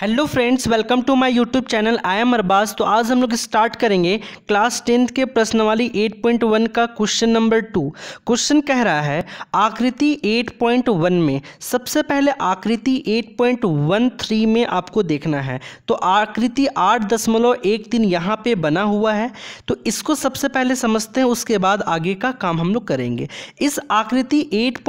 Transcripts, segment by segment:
hello friends welcome to my YouTube channel I am Arbaz तो आज हम लोग स्टार्ट करेंगे क्लास टेंथ के प्रश्नावली 8.1 का क्वेश्चन नंबर टू क्वेश्चन कह रहा है आकृति 8.1 में सबसे पहले आकृति 8.13 में आपको देखना है तो आकृति आठ दशमलव एक तीन यहाँ पर बना हुआ है तो इसको सबसे पहले समझते हैं उसके बाद आगे का काम हम लोग करेंगे इस आकृति एट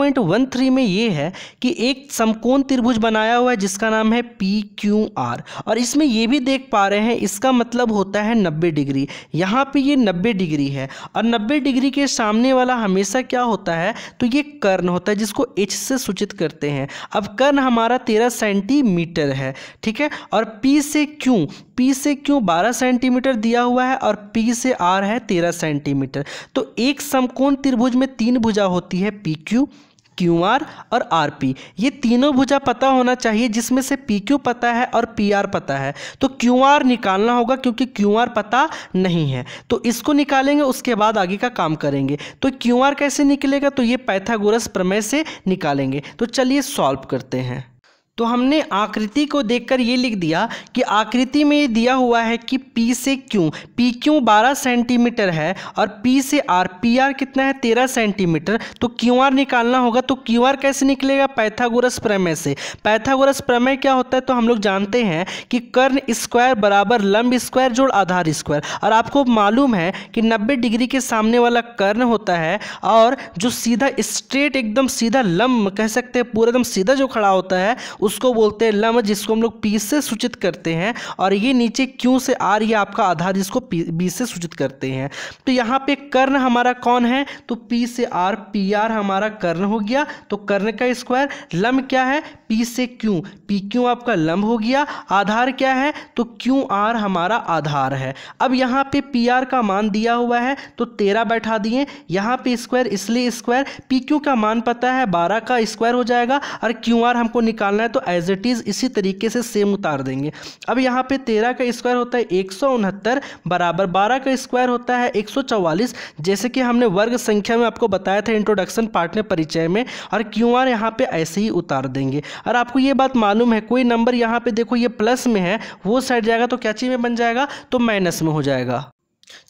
में ये है कि एक समकोण त्रिभुज बनाया हुआ है जिसका नाम है पी क्यू टू आर और इसमें ये भी देख पा रहे हैं इसका मतलब होता है नब्बे डिग्री यहाँ पे ये नब्बे डिग्री है और नब्बे डिग्री के सामने वाला हमेशा क्या होता है तो ये कर्ण होता है जिसको एच से सूचित करते हैं अब कर्ण हमारा तेरह सेंटीमीटर है ठीक है और पी से क्यों पी से क्यों बारह सेंटीमीटर दिया हुआ है और पी से आर है तेरह सेंटीमीटर तो एक समकोण त्रिभुज में तीन भुजा होती है पी क्यू क्यू आर और आर पी ये तीनों भुजा पता होना चाहिए जिसमें से पी क्यू पता है और पी आर पता है तो क्यू आर निकालना होगा क्योंकि क्यू आर पता नहीं है तो इसको निकालेंगे उसके बाद आगे का काम करेंगे तो क्यू आर कैसे निकलेगा तो ये पैथागोरस प्रमेय से निकालेंगे तो चलिए सॉल्व करते हैं तो हमने आकृति को देखकर ये लिख दिया कि आकृति में ये दिया हुआ है कि पी से क्यू पी क्यू बारह सेंटीमीटर है और पी से आर पी आर कितना है तेरह सेंटीमीटर तो क्यू आर निकालना होगा तो क्यू आर कैसे निकलेगा पैथागोरस प्रमेय से पैथागोरस प्रमेय क्या होता है तो हम लोग जानते हैं कि कर्ण स्क्वायर बराबर लंब स्क्वायर जोड़ आधार स्क्वायर और आपको मालूम है कि नब्बे डिग्री के सामने वाला कर्ण होता है और जो सीधा स्ट्रेट एकदम सीधा लंब कह सकते हैं पूरा एकदम सीधा जो खड़ा होता है उस उसको बोलते हैं लम्ब जिसको हम लोग पी से सूचित करते हैं और ये नीचे क्यू से आर ये आपका आधार जिसको बी से सूचित करते हैं तो यहाँ पे कर्ण हमारा कौन है तो पी से आर पी आर हमारा कर्ण हो गया तो कर्ण का स्क्वायर लम्ब क्या है पी से क्यू पी क्यू आपका लंब हो गया आधार क्या है तो क्यू आर हमारा आधार है अब यहाँ पे पी आर का मान दिया हुआ है तो तेरह बैठा दिए यहाँ पे स्क्वायर इसलिए स्क्वायर पी क्यू का मान पता है बारह का स्क्वायर हो जाएगा और क्यू आर हमको निकालना है तो एज इट इज़ इसी तरीके से सेम उतार देंगे अब यहाँ पे तेरह का स्क्वायर होता है एक सौ उनहत्तर बराबर बारह का स्क्वायर होता है एक सौ चौवालीस जैसे कि हमने वर्ग संख्या में आपको बताया था इंट्रोडक्शन पार्ट ने परिचय में और क्यू आर यहाँ पर ऐसे ही उतार देंगे और आपको ये बात मालूम है कोई नंबर यहाँ पे देखो ये प्लस में है वो साइड जाएगा तो क्या चीज़ में बन जाएगा तो माइनस में हो जाएगा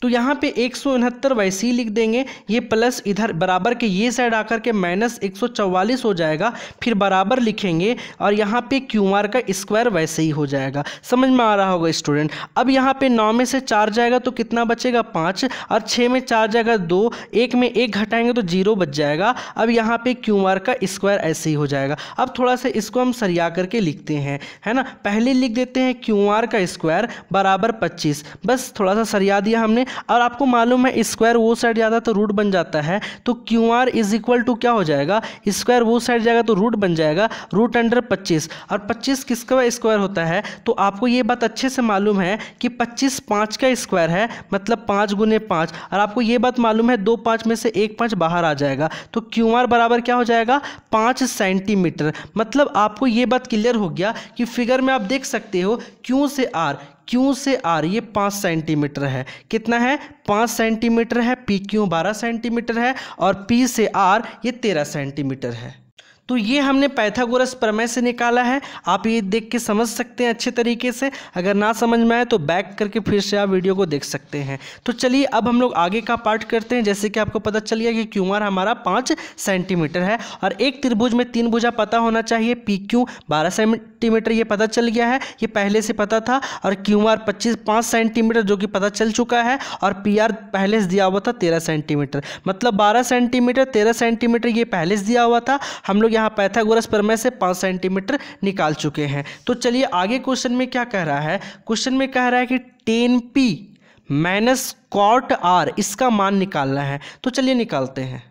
तो यहाँ पे एक सौ उनहत्तर वैसी लिख देंगे ये प्लस इधर बराबर के ये साइड आकर के माइनस एक सौ चौवालीस हो जाएगा फिर बराबर लिखेंगे और यहाँ पे क्यू आर का स्क्वायर वैसे ही हो जाएगा समझ में आ रहा होगा स्टूडेंट अब यहाँ पे नौ में से चार जाएगा तो कितना बचेगा पाँच और छः में चार जाएगा दो एक में एक घटाएंगे तो जीरो बच जाएगा अब यहाँ पर क्यू आर का स्क्वायर ऐसे ही हो जाएगा अब थोड़ा सा इसको हम सरिया करके लिखते हैं है ना पहले लिख देते हैं क्यू आर का स्क्वायर बराबर पच्चीस बस थोड़ा सा सरिया दिया हम सामने और आपको मालूम है स्क्वायर वो साइड जाता है तो रूट बन जाता है तो Q R is equal to क्या हो जाएगा स्क्वायर वो साइड जाएगा तो रूट बन जाएगा रूट अंडर पच्चीस और पच्चीस किसका स्क्वायर होता है तो आपको ये बात अच्छे से मालूम है कि पच्चीस पाँच का स्क्वायर है मतलब पाँच गुने पाँच और आपको ये बात मालूम है दो पाँच में से एक पाँच बाहर आ जाएगा तो क्यू आर बराबर क्या हो जाएगा पाँच सेंटीमीटर मतलब आपको ये बात क्लियर हो गया कि फिगर में आप देख सकते हो क्यों से आर क्यू से आर ये पाँच सेंटीमीटर है कितना है पाँच सेंटीमीटर है पी क्यू बारह सेंटीमीटर है और पी से आर ये तेरह सेंटीमीटर है तो ये हमने पैथागोरस प्रमेय से निकाला है आप ये देख के समझ सकते हैं अच्छे तरीके से अगर ना समझ में आए तो बैक करके फिर से आप वीडियो को देख सकते हैं तो चलिए अब हम लोग आगे का पार्ट करते हैं जैसे कि आपको पता चल गया कि क्यू आर हमारा पाँच सेंटीमीटर है और एक त्रिभुज में तीन भुजा पता होना चाहिए पी क्यू बारह सेंटीमीटर ये पता चल गया है ये पहले से पता था और क्यू आर पच्चीस पाँच सेंटीमीटर जो कि पता चल चुका है और पी आर पहले से दिया हुआ था तेरह सेंटीमीटर मतलब बारह सेंटीमीटर तेरह सेंटीमीटर ये पहले से दिया हुआ था हम लोग यहाँ पैथागोरस प्रमेय से पाँच सेंटीमीटर निकाल चुके हैं तो चलिए आगे क्वेश्चन में क्या कह रहा है क्वेश्चन में कह रहा है कि tan P minus cot R इसका मान निकालना है तो चलिए निकालते हैं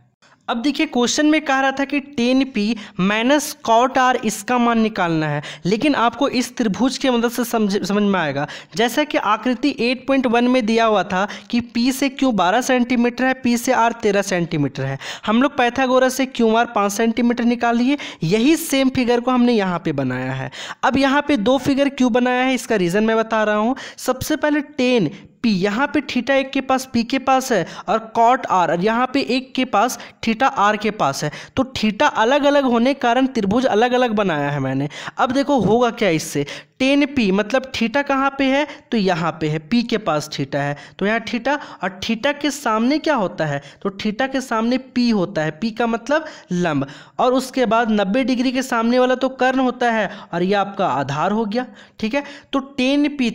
अब देखिए क्वेश्चन में कह रहा था कि tan P minus cot R इसका मान निकालना है लेकिन आपको इस त्रिभुज की मदद से समझ समझ में आएगा जैसा कि आकृति 8.1 में दिया हुआ था कि पी से क्यू 12 सेंटीमीटर है पी से आर 13 सेंटीमीटर है हम लोग पैथागोरस से क्यू आर पाँच सेंटीमीटर निकाल लिए यही सेम फिगर को हमने यहाँ पर बनाया है अब यहाँ पर दो फिगर क्यों बनाया है इसका रीज़न मैं बता रहा हूँ सबसे पहले टेन पी यहाँ पे थीटा एक के पास पी के पास है और कॉट आर यहाँ पे एक के पास थीटा आर के पास है तो थीटा अलग अलग होने के कारण त्रिभुज अलग अलग बनाया है मैंने अब देखो होगा क्या इससे टेन पी मतलब ठीटा कहाँ पे है तो यहाँ पे है पी के पास ठीटा है तो यहाँ ठीटा और ठीटा के सामने क्या होता है तो ठीटा के सामने पी होता है पी का मतलब लंब और उसके बाद नब्बे डिग्री के सामने वाला तो कर्ण होता है और यह आपका आधार हो गया ठीक है तो टेन पी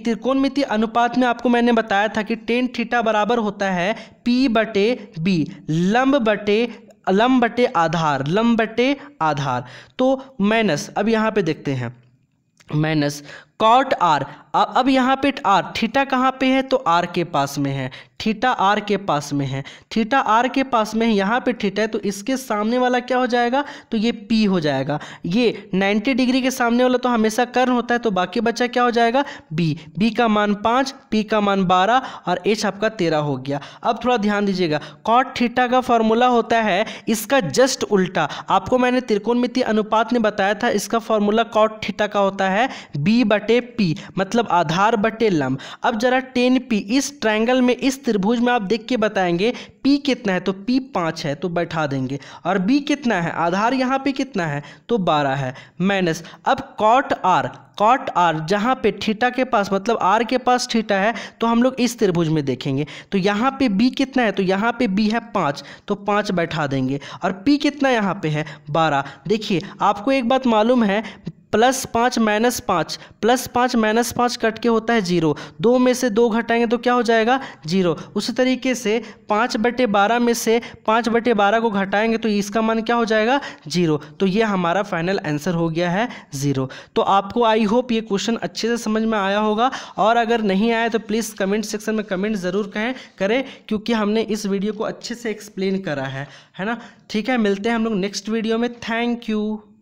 मिति अनुपात में आपको मैंने बताया था कि टेन ठीटा बराबर होता है पी बटे बी लंब बटे लंब बटे आधार लंब बटे आधार तो माइनस अब यहाँ पे देखते हैं माइनस कॉट आर अब यहाँ पे आर थीटा कहाँ पे है तो आर के पास में है थीटा आर के पास में है थीटा आर के पास में है यहाँ पे थीटा है तो इसके सामने वाला क्या हो जाएगा तो ये पी हो जाएगा ये 90 डिग्री के सामने वाला तो हमेशा कर्ण होता है तो बाकी बच्चा क्या हो जाएगा बी बी का मान पाँच पी का मान बारह और एच आपका तेरह हो गया अब थोड़ा ध्यान दीजिएगा कॉट थीटा का फॉर्मूला होता है इसका जस्ट उल्टा आपको मैंने त्रिकोण अनुपात ने बताया था इसका फॉर्मूला कॉट थीटा का होता है बी बट बटे पी मतलब आधार बटे लंब अब जरा टेन पी इस ट्रायंगल में इस त्रिभुज में आप देख के बताएंगे पी कितना है तो पी पाँच है तो बैठा देंगे और बी कितना है आधार यहाँ पे कितना है तो बारह है माइनस अब कॉट आर कॉट आर जहाँ पे थीटा के पास मतलब आर के पास थीटा है तो हम लोग इस त्रिभुज में देखेंगे तो यहाँ पे बी कितना है तो यहाँ पे बी है पाँच तो पाँच बैठा देंगे और पी कितना यहाँ पे है बारह देखिए आपको एक बात मालूम है प्लस पाँच माइनस पाँच प्लस पाँच माइनस पाँच कट के होता है जीरो दो में से दो घटाएंगे तो क्या हो जाएगा जीरो उसी तरीके से पाँच बटे बारह में से पाँच बटे बारह को घटाएंगे तो इसका मान क्या हो जाएगा जीरो तो ये हमारा फाइनल आंसर हो गया है जीरो तो आपको आई होप ये क्वेश्चन अच्छे से समझ में आया होगा और अगर नहीं आया तो प्लीज़ कमेंट सेक्शन में कमेंट ज़रूर कहें करें क्योंकि हमने इस वीडियो को अच्छे से एक्सप्लेन करा है है ना ठीक है मिलते हैं हम लोग नेक्स्ट वीडियो में थैंक यू